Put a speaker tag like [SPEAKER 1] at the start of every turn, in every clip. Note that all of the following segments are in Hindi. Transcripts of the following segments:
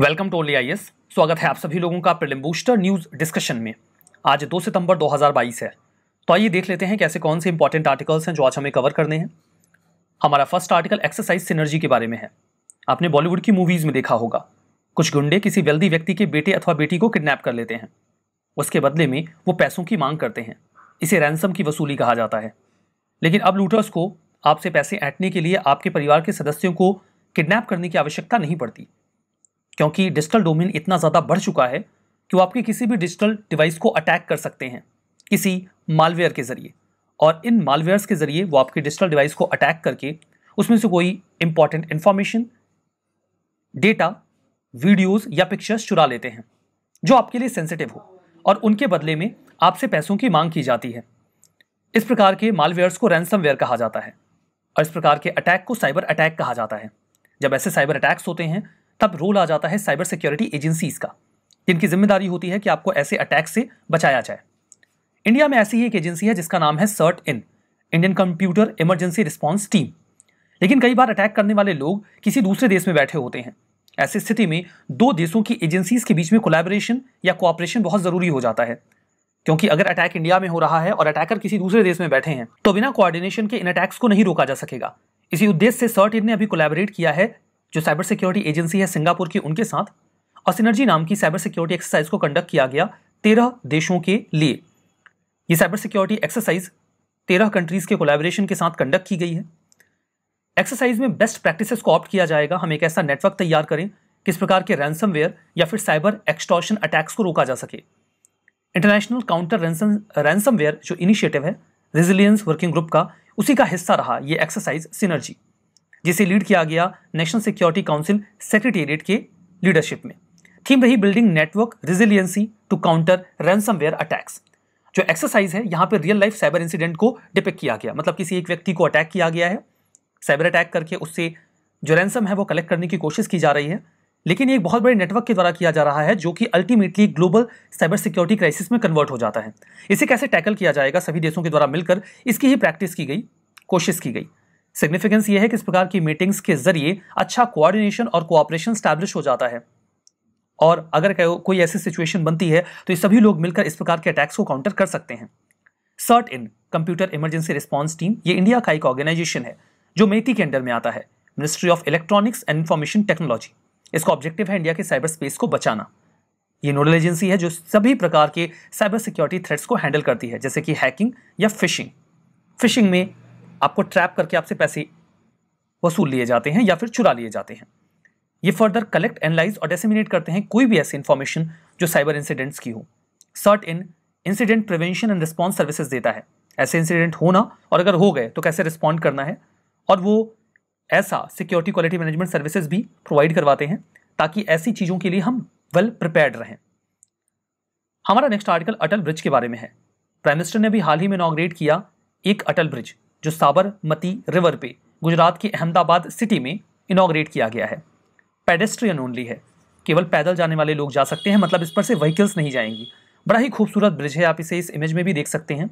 [SPEAKER 1] welcome to only I S स्वागत है आप सभी लोगों का प्रिलिम बूस्टर न्यूज़ डिस्कशन में आज 2 सितंबर 2022 है तो आइए देख लेते हैं कैसे कौन से इंपॉर्टेंट आर्टिकल्स हैं जो आज हमें कवर करने हैं हमारा फर्स्ट आर्टिकल एक्सरसाइज सिनर्जी के बारे में है आपने बॉलीवुड की मूवीज़ में देखा होगा कुछ गुंडे किसी वेल्दी व्यक्ति के बेटे अथवा बेटी को किडनैप कर लेते हैं उसके बदले में वो पैसों की मांग करते हैं इसे रैंसम की वसूली कहा जाता है लेकिन अब लूटर्स को आपसे पैसे ऐंटने के लिए आपके परिवार के सदस्यों को किडनैप करने की आवश्यकता नहीं पड़ती क्योंकि डिजिटल डोमेन इतना ज़्यादा बढ़ चुका है कि वो आपके किसी भी डिजिटल डिवाइस को अटैक कर सकते हैं किसी मालवेयर के ज़रिए और इन मालवेयर्स के ज़रिए वो आपके डिजिटल डिवाइस को अटैक करके उसमें से कोई इंपॉर्टेंट इन्फॉर्मेशन डेटा वीडियोस या पिक्चर्स चुरा लेते हैं जो आपके लिए सेंसिटिव हो और उनके बदले में आपसे पैसों की मांग की जाती है इस प्रकार के मालवेयर्स को रैनसमवेयर कहा जाता है और इस प्रकार के अटैक को साइबर अटैक कहा जाता है जब ऐसे साइबर अटैक्स होते हैं तब रोल आ जाता है साइबर सिक्योरिटी एजेंसीज का जिनकी जिम्मेदारी होती है कि आपको ऐसे अटैक से बचाया जाए इंडिया में ऐसी ही एक एजेंसी है जिसका नाम है CERT in Indian computer emergency response team लेकिन कई बार अटैक करने वाले लोग किसी दूसरे देश में बैठे होते हैं ऐसी स्थिति में दो देशों की एजेंसीज के बीच में कोलैबोरेशन या कोऑपरेशन बहुत ज़रूरी हो जाता है क्योंकि अगर अटैक इंडिया में हो रहा है और अटैकर किसी दूसरे देश में बैठे हैं तो बिना कोऑर्डिनेशन के इन अटैक्स को नहीं रोका जा सकेगा इसी उद्देश्य से सर्ट इन ने अभी कोलैबोरेट किया है जो साइबर सिक्योरिटी एजेंसी है सिंगापुर की उनके साथ और सिनर्जी नाम की साइबर सिक्योरिटी एक्सरसाइज को कंडक्ट किया गया तेरह देशों के लिए ये साइबर सिक्योरिटी एक्सरसाइज तेरह कंट्रीज़ के कोलैबोरेशन के साथ कंडक्ट की गई है एक्सरसाइज में बेस्ट प्रैक्टिसेस को ऑप्ट किया जाएगा हम एक ऐसा नेटवर्क तैयार करें किस प्रकार के रैंसमवेयर या फिर साइबर एक्सटॉशन अटैक्स को रोका जा सके इंटरनेशनल काउंटर रैनसम जो इनिशिएटिव है रेजिलियंस वर्किंग ग्रुप का उसी का हिस्सा रहा ये एक्सरसाइज सिनर्जी जिसे लीड किया गया नेशनल सिक्योरिटी काउंसिल सेक्रेटेरिएट के लीडरशिप में थीम रही building network resiliency to counter ransomware attacks जो एक्सरसाइज है यहाँ पर रियल लाइफ साइबर इंसिडेंट को डिपेक्ट किया गया मतलब किसी एक व्यक्ति को अटैक किया गया है साइबर अटैक करके उससे जो रैनसम है वो कलेक्ट करने की कोशिश की जा रही है लेकिन ये एक बहुत बड़े नेटवर्क के द्वारा किया जा रहा है जो कि ultimately global cyber security crisis में कन्वर्ट हो जाता है इसे कैसे टैकल किया जाएगा सभी देशों के द्वारा मिलकर इसकी ही प्रैक्टिस की गई कोशिश की गई सिग्निफिकेंस ये है कि इस प्रकार की मीटिंग्स के जरिए अच्छा कोऑर्डिनेशन और कोऑपरेशन स्टैब्लिश हो जाता है और अगर कोई ऐसी सिचुएशन बनती है तो ये सभी लोग मिलकर इस प्रकार के अटैक्स को काउंटर कर सकते हैं CERT in computer emergency response team ये इंडिया का एक ऑर्गेनाइजेशन है जो मेथी के अंडर में आता है ministry of electronics and information technology इसका ऑब्जेक्टिव है इंडिया के साइबर स्पेस को बचाना ये नोडल एजेंसी है जो सभी प्रकार के साइबर सिक्योरिटी थ्रेट्स को हैंडल करती है जैसे कि हैकिंग या फिशिंग फिशिंग में आपको ट्रैप करके आपसे पैसे वसूल लिए जाते हैं या फिर चुरा लिए जाते हैं ये फर्दर कलेक्ट एनालाइज और डेसिमिनेट करते हैं कोई भी ऐसी इन्फॉर्मेशन जो साइबर इंसिडेंट्स की हो CERT In incident prevention and response services देता है ऐसे इंसिडेंट होना और अगर हो गए तो कैसे रिस्पॉन्ड करना है और वो ऐसा सिक्योरिटी क्वालिटी मैनेजमेंट सर्विसेज भी प्रोवाइड करवाते हैं ताकि ऐसी चीज़ों के लिए हम वेल प्रिपेयर्ड रहें हमारा नेक्स्ट आर्टिकल अटल ब्रिज के बारे में है प्राइम मिनिस्टर ने भी हाल ही में इनाग्रेट किया एक अटल ब्रिज जो साबरमती रिवर पे गुजरात के अहमदाबाद सिटी में इनाग्रेट किया गया है पेडेस्ट्रियन ओनली है केवल पैदल जाने वाले लोग जा सकते हैं मतलब इस पर से व्हीकल्स नहीं जाएंगी बड़ा ही खूबसूरत ब्रिज है आप इसे इस इमेज में भी देख सकते हैं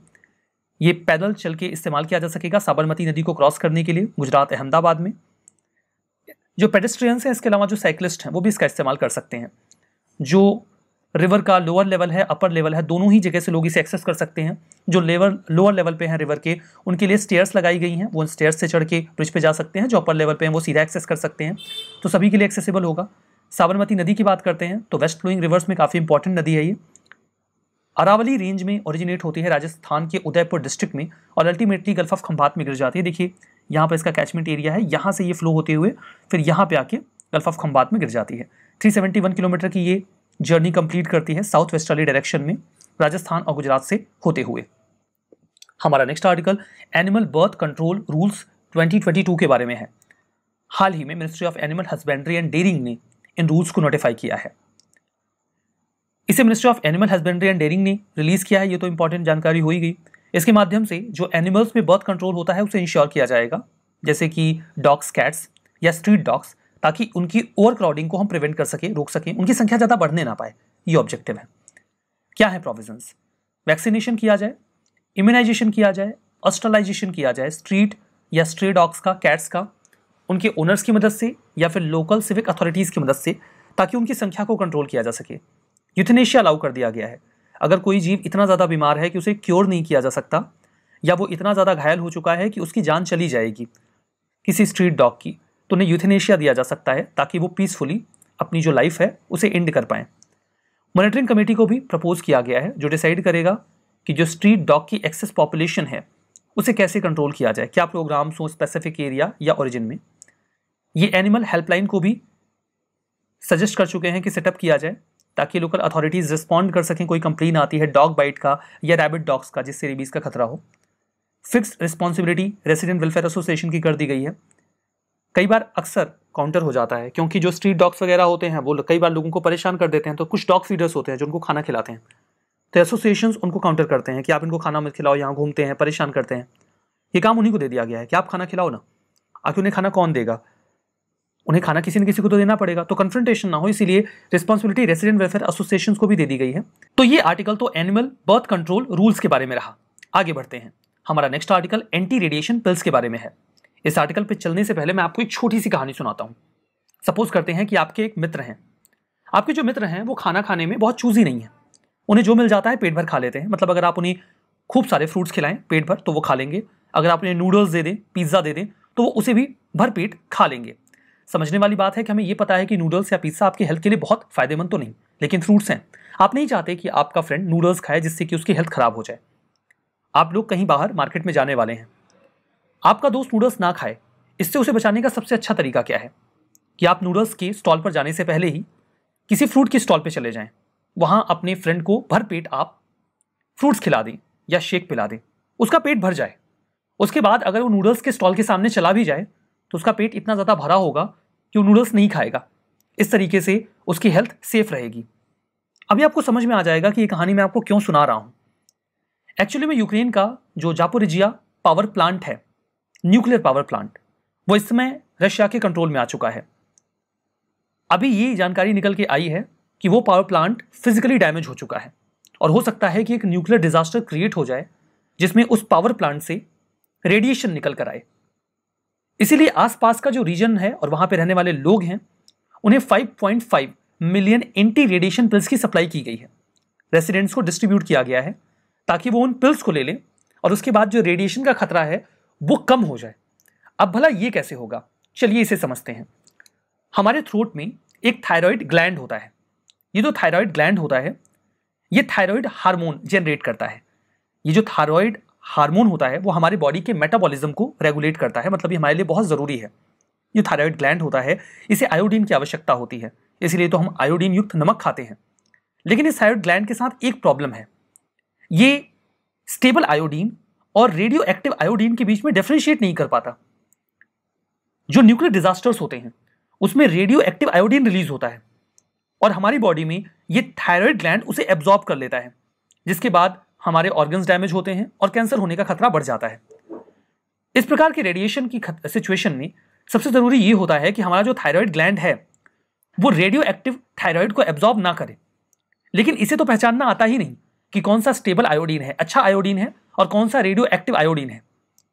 [SPEAKER 1] ये पैदल चल के इस्तेमाल किया जा सकेगा साबरमती नदी को क्रॉस करने के लिए गुजरात अहमदाबाद में जो पेडेस्ट्रियंस हैं इसके अलावा जो साइकिलिस्ट हैं वो भी इसका इस्तेमाल कर सकते हैं जो रिवर का लोअर लेवल है अपर लेवल है दोनों ही जगह से लोग इसे एक्सेस कर सकते हैं जो लेवल लोअर लेवल पे हैं रिवर के उनके लिए स्टेयर्स लगाई गई हैं वो स्टेयर्स से चढ़ के ब्रिज पे जा सकते हैं जो अपर लेवल पे हैं वो सीधा एक्सेस कर सकते हैं तो सभी के लिए एक्सेसिबल होगा साबरमती नदी की बात करते हैं तो वेस्ट फ्लोइंग रिवर्स में काफ़ी इंपॉर्टेंट नदी है ये अरावली रेंज में ओरिजिनेट होती है राजस्थान के उदयपुर डिस्ट्रिक्ट में और अल्टीमेटली गल्फ ऑफ खंभात में गिर जाती है देखिए यहाँ पर इसका कैचमेंट एरिया है यहाँ से ये फ्लो होते हुए फिर यहाँ पे आके गल्फ ऑफ खंभात में गिर जाती है 371 किलोमीटर की ये जर्नी कंप्लीट करती है साउथ वेस्ट वाली डायरेक्शन में राजस्थान और गुजरात से होते हुए हमारा next article animal birth control rules 2022 के बारे में है हाल ही में ministry of animal husbandry and dairying ने इन रूल्स को नोटिफाई किया है इसे ministry of animal husbandry and dairying ने रिलीज़ किया है ये तो इंपॉर्टेंट जानकारी हो ही गई इसके माध्यम से जो एनिमल्स में बर्थ कंट्रोल होता है उसे इंश्योर किया जाएगा जैसे कि डॉग्स कैट्स या स्ट्रीट डॉग्स ताकि उनकी ओवरक्राउडिंग को हम प्रिवेंट कर सकें रोक सकें उनकी संख्या ज़्यादा बढ़ने ना पाए ये ऑब्जेक्टिव है क्या है प्रोविजन वैक्सीनेशन किया जाए इम्यूनाइजेशन किया जाए ऑस्ट्रलाइजेशन किया जाए स्ट्रीट या स्ट्री डॉग्स का कैट्स का उनके ओनर्स की मदद से या फिर लोकल सिविक अथॉरिटीज़ की मदद से ताकि उनकी संख्या को कंट्रोल किया जा सके यूथनेशिया अलाउ कर दिया गया है अगर कोई जीव इतना ज़्यादा बीमार है कि उसे क्योर नहीं किया जा सकता या वो इतना ज़्यादा घायल हो चुका है कि उसकी जान चली जाएगी किसी स्ट्रीट डॉग की तो उन्हें यूथेनेशिया दिया जा सकता है ताकि वो पीसफुली अपनी जो लाइफ है उसे एंड कर पाएँ मॉनिटरिंग कमेटी को भी प्रपोज किया गया है जो डिसाइड करेगा कि जो स्ट्रीट डॉग की एक्सेस पॉपुलेशन है उसे कैसे कंट्रोल किया जाए क्या प्रोग्राम्स हों स्पेसिफिक एरिया या ओरिजिन में ये एनिमल हेल्पलाइन को भी सजेस्ट कर चुके हैं कि सेटअप किया जाए ताकि लोकल अथॉरिटीज़ रिस्पॉन्ड कर सकें कोई कंप्लेन आती है डॉग बाइट का या रैबिट डॉग्स का जिससे रेबीज़ का खतरा हो fixed responsibility resident welfare association की कर दी गई है कई बार अक्सर काउंटर हो जाता है क्योंकि जो स्ट्रीट डॉग्स वगैरह होते हैं वो कई बार लोगों को परेशान कर देते हैं तो कुछ डॉग फीडर्स होते हैं जो उनको खाना खिलाते हैं तो एसोसिएशन उनको काउंटर करते हैं कि आप इनको खाना मत खिलाओ यहाँ घूमते हैं परेशान करते हैं ये काम उन्हीं को दे दिया गया है कि आप खाना खिलाओ ना आखिर उन्हें खाना कौन देगा उन्हें खाना किसी न किसी को तो देना पड़ेगा तो कन्फ्रंटेशन ना हो इसीलिए रिस्पॉन्सिबिलिटी रेसिडेंट वेलफेयर एसोसिएशन को भी दे दी गई है तो ये आर्टिकल तो एनिमल बर्थ कंट्रोल रूल्स के बारे में रहा आगे बढ़ते हैं हमारा next article anti radiation pills के बारे में है इस आर्टिकल पर चलने से पहले मैं आपको एक छोटी सी कहानी सुनाता हूँ सपोज करते हैं कि आपके एक मित्र हैं आपके जो मित्र हैं वो खाना खाने में बहुत चूजी नहीं है उन्हें जो मिल जाता है पेट भर खा लेते हैं मतलब अगर आप उन्हें खूब सारे फ्रूट्स खिलाएं पेट भर तो वो खा लेंगे अगर आप उन्हें नूडल्स दे दें पिज़्ज़ा दे दें तो वो उसे भी भर पेट खा लेंगे समझने वाली बात है कि हमें ये पता है कि नूडल्स या पिज़्ज़ा आपकी हेल्थ के लिए बहुत फ़ायदेमंद तो नहीं लेकिन फ्रूट्स हैं आप नहीं चाहते कि आपका फ्रेंड नूडल्स खाए जिससे कि उसकी हेल्थ ख़राब हो जाए आप लोग कहीं बाहर मार्केट में जाने वाले हैं आपका दोस्त नूडल्स ना खाए इससे उसे बचाने का सबसे अच्छा तरीका क्या है कि आप नूडल्स के स्टॉल पर जाने से पहले ही किसी फ्रूट के स्टॉल पर चले जाएँ वहाँ अपने फ्रेंड को भर पेट आप फ्रूट्स खिला दें या शेक पिला दें उसका पेट भर जाए उसके बाद अगर वो नूडल्स के स्टॉल के सामने चला भी जाए तो उसका पेट इतना ज़्यादा भरा होगा कि वो नूडल्स नहीं खाएगा इस तरीके से उसकी हेल्थ सेफ रहेगी अभी आपको समझ में आ जाएगा कि ये कहानी मैं आपको क्यों सुना रहा हूँ एक्चुअली में यूक्रेन का जो जापोरिजिया पावर प्लांट है न्यूक्लियर पावर प्लांट वो इस समय रशिया के कंट्रोल में आ चुका है अभी ये जानकारी निकल के आई है कि वो पावर प्लांट फिजिकली डैमेज हो चुका है और हो सकता है कि एक न्यूक्लियर डिजास्टर क्रिएट हो जाए जिसमें उस पावर प्लांट से रेडिएशन निकल कर आए इसीलिए आसपास का जो रीजन है और वहाँ पर रहने वाले लोग हैं उन्हें 5.5 मिलियन एंटी रेडिएशन पिल्स की सप्लाई की गई है रेसिडेंट्स को डिस्ट्रीब्यूट किया गया है ताकि वो उन पिल्स को ले लें और उसके बाद जो रेडिएशन का खतरा है वो कम हो जाए अब भला ये कैसे होगा चलिए इसे समझते हैं हमारे थ्रोट में एक थायराइड ग्लैंड होता है ये जो थायराइड ग्लैंड होता है ये थायराइड हार्मोन जनरेट करता है ये जो थायराइड हार्मोन होता है वो हमारे बॉडी के मेटाबॉलिज्म को रेगुलेट करता है मतलब ये हमारे लिए बहुत ज़रूरी है ये थायराइड ग्लैंड होता है इसे आयोडीन की आवश्यकता होती है इसलिए तो हम आयोडीन युक्त नमक खाते हैं लेकिन इस थायराइड ग्लैंड के साथ एक प्रॉब्लम है ये स्टेबल आयोडीन और रेडियो एक्टिव आयोडीन के बीच में डिफ्रेंशिएट नहीं कर पाता जो न्यूक्लियर डिजास्टर्स होते हैं उसमें रेडियो एक्टिव आयोडीन रिलीज होता है और हमारी बॉडी में ये थायराइड ग्लैंड उसे एब्जॉर्ब कर लेता है जिसके बाद हमारे ऑर्गन्स डैमेज होते हैं और कैंसर होने का खतरा बढ़ जाता है इस प्रकार के रेडिएशन की सिचुएशन में सबसे ज़रूरी ये होता है कि हमारा जो थायराइड ग्लैंड है वो रेडियो एक्टिव थायराइड को एब्जॉर्ब ना करे लेकिन इसे तो पहचानना आता ही नहीं कि कौन सा स्टेबल आयोडीन है अच्छा आयोडीन है और कौन सा रेडियो एक्टिव आयोडीन है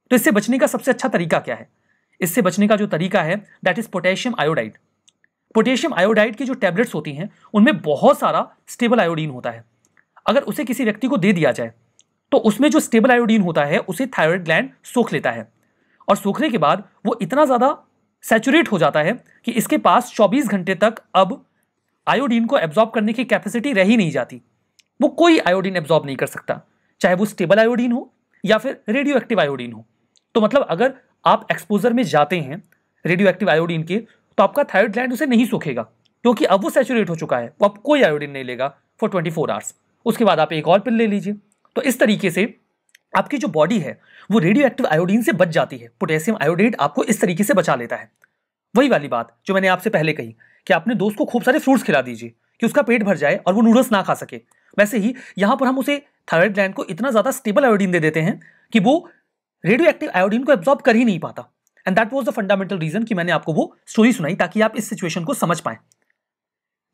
[SPEAKER 1] तो इससे बचने का सबसे अच्छा तरीका क्या है इससे बचने का जो तरीका है that is potassium iodide potassium iodide की जो टैबलेट्स होती हैं उनमें बहुत सारा स्टेबल आयोडीन होता है अगर उसे किसी व्यक्ति को दे दिया जाए तो उसमें जो स्टेबल आयोडीन होता है उसे थायराइड ग्लैंड सोख लेता है और सोखने के बाद वो इतना ज़्यादा सेचुरेट हो जाता है कि इसके पास 24 घंटे तक अब आयोडीन को एब्जॉर्ब करने की कैपेसिटी रह ही नहीं जाती वो कोई आयोडीन एब्जॉर्ब नहीं कर सकता चाहे वो स्टेबल आयोडीन हो या फिर रेडियो एक्टिव आयोडीन हो तो मतलब अगर आप एक्सपोजर में जाते हैं रेडियो एक्टिव आयोडीन के तो आपका थायरॉयड ग्लैंड उसे नहीं सूखेगा क्योंकि अब वो सेचुरेट हो चुका है वो अब कोई आयोडीन नहीं लेगा फॉर ट्वेंटी फोर आवर्स उसके बाद आप एक और पिल ले लीजिए तो इस तरीके से आपकी जो बॉडी है वो रेडियो एक्टिव आयोडीन से बच जाती है पोटेशियम आयोडेट आपको इस तरीके से बचा लेता है वही वाली बात जो मैंने आपसे पहले कही कि आपने दोस्त को खूब सारे फ्रूट्स खिला दीजिए कि उसका पेट भर जाए और वो नूडल्स ना खा सके वैसे ही यहां पर हम उसे थायराइड ग्लैंड को इतना ज़्यादा स्टेबल आयोडीन दे देते हैं कि वो रेडियो एक्टिव आयोडीन को एब्जॉर्ब कर ही नहीं पाता and that was the fundamental reason कि मैंने आपको वो स्टोरी सुनाई ताकि आप इस सिचुएशन को समझ पाएं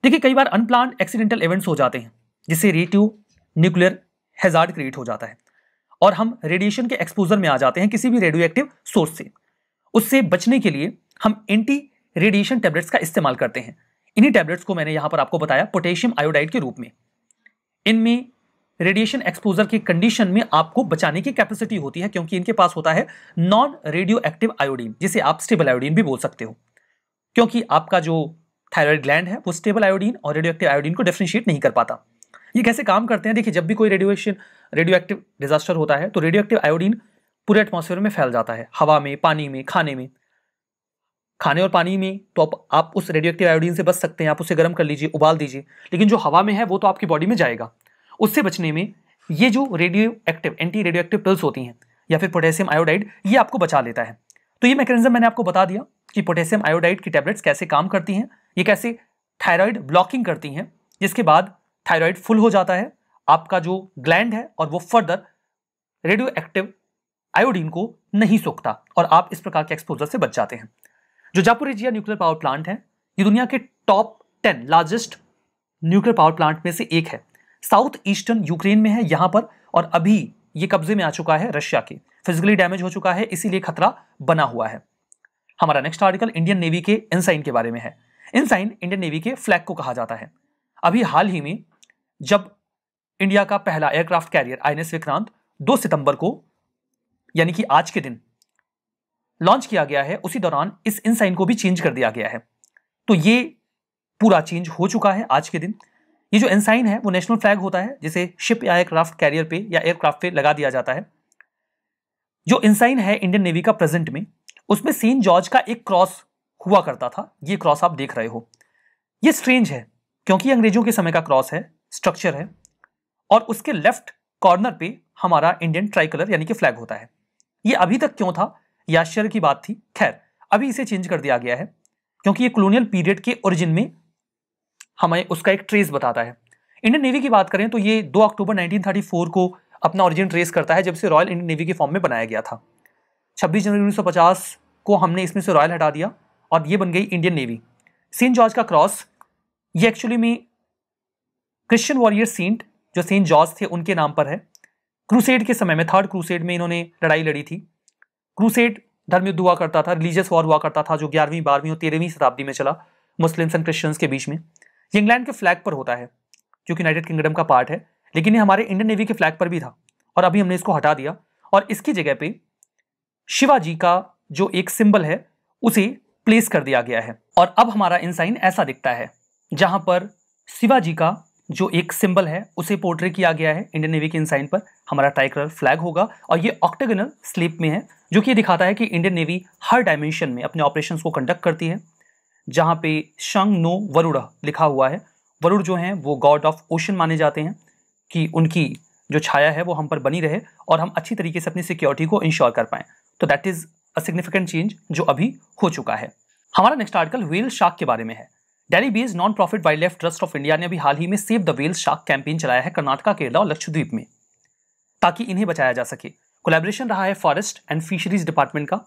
[SPEAKER 1] देखिए कई बार अनप्लान एक्सीडेंटल इवेंट्स हो जाते हैं जिससे रेडियो न्यूक्लियर हेजार्ड क्रिएट हो जाता है और हम रेडिएशन के एक्सपोजर में आ जाते हैं किसी भी रेडियो एक्टिव सोर्स से उससे बचने के लिए हम एंटी रेडिएशन टैबलेट्स का इस्तेमाल करते हैं इन्हीं टैबलेट्स को मैंने यहाँ पर आपको बताया पोटेशियम आयोडाइड के रूप में इनमें रेडिएशन एक्सपोजर की कंडीशन में आपको बचाने की कैपेसिटी होती है क्योंकि इनके पास होता है नॉन रेडियो एक्टिव आयोडीन जिसे आप स्टेबल आयोडीन भी बोल सकते हो क्योंकि आपका जो थायराइड ग्लैंड है वो स्टेबल आयोडीन और रेडियो एक्टिव आयोडीन को डिफ्रेंशिएट नहीं कर पाता ये कैसे काम करते हैं देखिए जब भी कोई रेडिएशन रेडियो एक्टिव डिजास्टर होता है तो रेडियो एक्टिव आयोडीन पूरे एटमोसफेयर में फैल जाता है हवा में पानी में खाने में खाने और पानी में तो आप, आप उस रेडियो एक्टिव आयोडीन से बच सकते हैं आप उसे गर्म कर लीजिए उबाल दीजिए लेकिन जो हवा में है वो तो आपकी बॉडी में जाएगा उससे बचने में ये जो radioactive anti radioactive pills होती हैं या फिर पोटेशियम आयोडाइड ये आपको बचा लेता है तो ये मैकेनिज्म मैंने आपको बता दिया कि पोटेशियम आयोडाइड की टैबलेट्स कैसे काम करती हैं ये कैसे थायराइड ब्लॉकिंग करती हैं जिसके बाद थायराइड फुल हो जाता है आपका जो ग्लैंड है और वो फर्दर रेडियो एक्टिव आयोडीन को नहीं सोखता और आप इस प्रकार के एक्सपोजर से बच जाते हैं जो जापोरेजिया न्यूक्लियर पावर प्लांट है ये दुनिया के top ten largest nuclear power plant में से एक है साउथ ईस्टर्न यूक्रेन में है यहां पर और अभी ये कब्जे में आ चुका है रशिया के फिजिकली डैमेज हो चुका है इसीलिए खतरा बना हुआ है हमारा नेक्स्ट आर्टिकल इंडियन नेवी के इनसाइन के बारे में है इनसाइन इंडियन नेवी के फ्लैग को कहा जाता है अभी हाल ही में जब इंडिया का पहला एयरक्राफ्ट कैरियर आई विक्रांत दो सितंबर को यानी कि आज के दिन लॉन्च किया गया है उसी दौरान इस इनसाइन को भी चेंज कर दिया गया है तो ये पूरा चेंज हो चुका है आज के दिन ये जो इंसाइन है वो नेशनल फ्लैग होता है जिसे शिप या एयरक्राफ्ट कैरियर पे या एयरक्राफ्ट पे लगा दिया जाता है जो इंसाइन है इंडियन नेवी का प्रेजेंट में उसमें सेंट जॉर्ज का एक क्रॉस हुआ करता था ये क्रॉस आप देख रहे हो ये स्ट्रेंज है क्योंकि अंग्रेजों के समय का क्रॉस है स्ट्रक्चर है और उसके लेफ्ट कॉर्नर पे हमारा इंडियन ट्राइकलर यानी कि फ्लैग होता है ये अभी तक क्यों था यह की बात थी खैर अभी इसे चेंज कर दिया गया है क्योंकि ये कॉलोनियल पीरियड के ओरिजिन में हमें उसका एक ट्रेस बताता है इंडियन नेवी की बात करें तो ये 2 अक्टूबर 1934 को अपना ओरिजिन ट्रेस करता है जब से रॉयल इंडियन नेवी के फॉर्म में बनाया गया था 26 जनवरी 1950 को हमने इसमें से रॉयल हटा दिया और ये बन गई इंडियन नेवी सेंट जॉर्ज का क्रॉस ये एक्चुअली में क्रिश्चियन वॉरियर सेंट जो सेंट जॉर्ज थे उनके नाम पर है क्रूसेड के समय में थर्ड क्रूसेड में इन्होंने लड़ाई लड़ी थी क्रूसेड युद्ध हुआ करता था रिलीजियस वॉर हुआ करता था जो ग्यारहवीं बारहवीं और तेरहवीं शताब्दी में चला मुस्लिम्स एंड क्रिश्चियंस के बीच में ये इंग्लैंड के फ्लैग पर होता है जो कि यूनाइटेड किंगडम का पार्ट है लेकिन ये हमारे इंडियन नेवी के फ्लैग पर भी था और अभी हमने इसको हटा दिया और इसकी जगह पे शिवाजी का जो एक सिंबल है उसे प्लेस कर दिया गया है और अब हमारा इंसाइन ऐसा दिखता है जहां पर शिवाजी का जो एक सिंबल है उसे पोर्ट्रे किया गया है इंडियन नेवी के इंसाइन पर हमारा ट्राइकलर फ्लैग होगा और ये ऑक्टेगनल स्लीप में है जो कि ये दिखाता है कि इंडियन नेवी हर डायमेंशन में अपने ऑपरेशन को कंडक्ट करती है जहाँ पे शंग नो वरुड़ लिखा हुआ है वरुण जो हैं वो गॉड ऑफ ओशन माने जाते हैं कि उनकी जो छाया है वो हम पर बनी रहे और हम अच्छी तरीके से अपनी सिक्योरिटी को इंश्योर कर पाएँ तो that is a significant change जो अभी हो चुका है हमारा नेक्स्ट आर्टिकल व्हील शार्क के बारे में है Delhi based non profit wildlife trust of India ने अभी हाल ही में save the whales shark campaign चलाया है कर्नाटका केरला और लक्षद्वीप में ताकि इन्हें बचाया जा सके कोलेब्रेशन रहा है फॉरेस्ट एंड फिशरीज डिपार्टमेंट का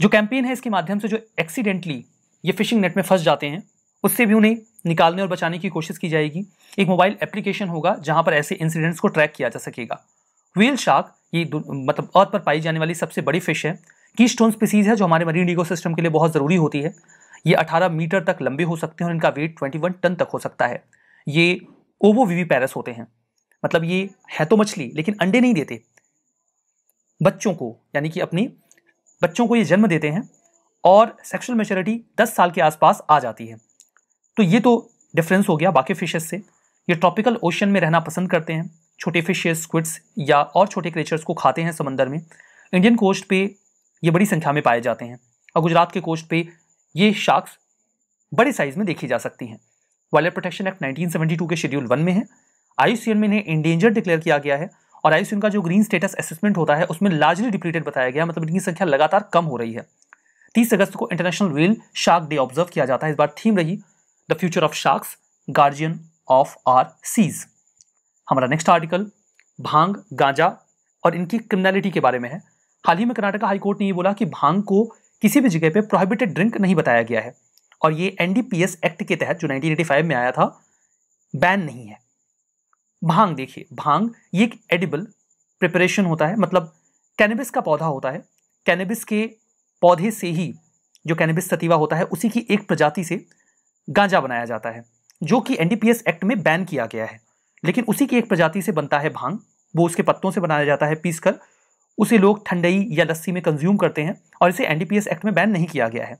[SPEAKER 1] जो कैंपेन है इसके माध्यम से जो एक्सीडेंटली ये फिशिंग नेट में फंस जाते हैं उससे भी उन्हें निकालने और बचाने की कोशिश की जाएगी एक मोबाइल एप्लीकेशन होगा जहां पर ऐसे इंसिडेंट्स को ट्रैक किया जा सकेगा व्हील शार्क ये मतलब अर्थ पर पाई जाने वाली सबसे बड़ी फिश है की स्टोन स्पीसीज है जो हमारे मरीन सिस्टम के लिए बहुत ज़रूरी होती है ये 18 मीटर तक लंबे हो सकते हैं और इनका वेट 21 टन तक हो सकता है ये ओवो वीवी पैरस होते हैं मतलब ये है तो मछली लेकिन अंडे नहीं देते बच्चों को यानी कि अपनी बच्चों को ये जन्म देते हैं और सेक्सुअल मेचोरिटी 10 साल के आसपास आ जाती है तो ये तो डिफरेंस हो गया बाकी फिशेस से ये ट्रॉपिकल ओशन में रहना पसंद करते हैं छोटे फिशेस स्क्विड्स या और छोटे क्रेचर्स को खाते हैं समंदर में इंडियन कोस्ट पे ये बड़ी संख्या में पाए जाते हैं और गुजरात के कोस्ट पे ये शार्क्स बड़े साइज में देखी जा सकती हैं वाइल्ड प्रोटेक्शन एक्ट 1972 के शेड्यूल वन में है आयुष्यन में इन्हें इंडेंजर डिक्लेयर किया गया है और आयुष्यन का जो ग्रीन स्टेटस असेसमेंट होता है उसमें लार्जली डिप्लीटेड बताया गया मतलब इनकी संख्या लगातार कम हो रही है तीस अगस्त को international whale shark day observe किया जाता है इस बार थीम रही the future of sharks guardian of our seas हमारा नेक्स्ट आर्टिकल भांग गांजा और इनकी क्रिमिनलिटी के बारे में है हाल ही में कर्नाटका हाईकोर्ट ने यह बोला कि भांग को किसी भी जगह पे प्रोहिबिटेड ड्रिंक नहीं बताया गया है और ये एनडीपीएस एक्ट के तहत जो 1985 में आया था बैन नहीं है भांग देखिए भांग ये एक एडिबल प्रिपरेशन होता है मतलब कैनबिस का पौधा होता है कैनबिस के पौधे से ही जो कैनबिस सतीवा होता है उसी की एक प्रजाति से गांजा बनाया जाता है जो कि एनडीपीएस एक्ट में बैन किया गया है लेकिन उसी की एक प्रजाति से बनता है भांग वो उसके पत्तों से बनाया जाता है पीसकर उसे लोग ठंडई या लस्सी में कंज्यूम करते हैं और इसे एनडीपीएस एक्ट में बैन नहीं किया गया है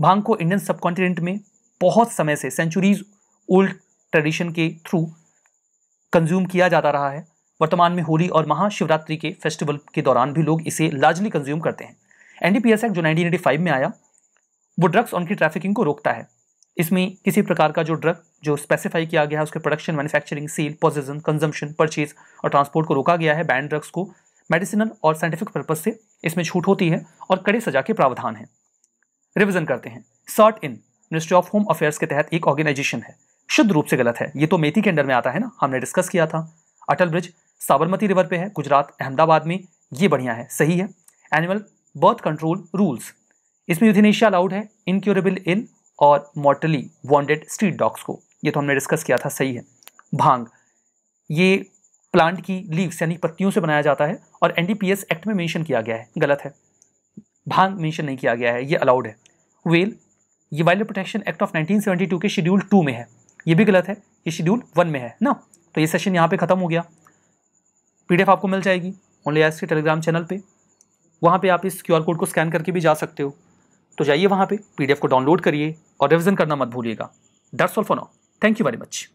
[SPEAKER 1] भांग को इंडियन सब कॉन्टिनेंट में बहुत समय से सेंचुरीज ओल्ड ट्रेडिशन के थ्रू कंज्यूम किया जाता रहा है वर्तमान में होली और महाशिवरात्रि के फेस्टिवल के दौरान भी लोग इसे लार्जली कंज्यूम करते हैं एनडीपीएस एक्ट जो 1985 में आया वो ड्रग्स उनकी ट्रैफिकिंग को रोकता है इसमें किसी प्रकार का जो ड्रग जो स्पेसिफाई किया गया है उसके production manufacturing sale possession consumption purchase और ट्रांसपोर्ट को रोका गया है बैन ड्रग्स को मेडिसिनल और साइंटिफिक पर्पज से इसमें छूट होती है और कड़े सजा के प्रावधान हैं रिविजन करते हैं CERT In ministry of home affairs के तहत एक ऑर्गेनाइजेशन है शुद्ध रूप से गलत है ये तो मेथी के अंडर में आता है ना हमने डिस्कस किया था अटल ब्रिज साबरमती रिवर पे है गुजरात अहमदाबाद में ये बढ़िया है सही है एनिमल बर्थ कंट्रोल रूल्स इसमें यूथिनेशिया अलाउड है incurable ill or mortally wanted street dogs को ये तो हमने डिस्कस किया था सही है भांग ये प्लांट की लीव्स यानी पत्तियों से बनाया जाता है और एनडीपीएस एक्ट में मेंशन किया गया है गलत है भांग मेंशन नहीं किया गया है ये अलाउड है वेल ये वाइल्ड प्रोटेक्शन एक्ट ऑफ 1972 के शेड्यूल टू में है ये भी गलत है ये शेड्यूल वन में है ना तो ये सेशन यहाँ पे ख़त्म हो गया पीडीएफ आपको मिल जाएगी ओनली एस के टेलीग्राम चैनल पे वहाँ पे आप इस क्यूआर कोड को स्कैन करके भी जा सकते हो तो जाइए वहाँ पे पीडीएफ को डाउनलोड करिए और रिविज़न करना मत भूलिएगा that's all for now thank you very much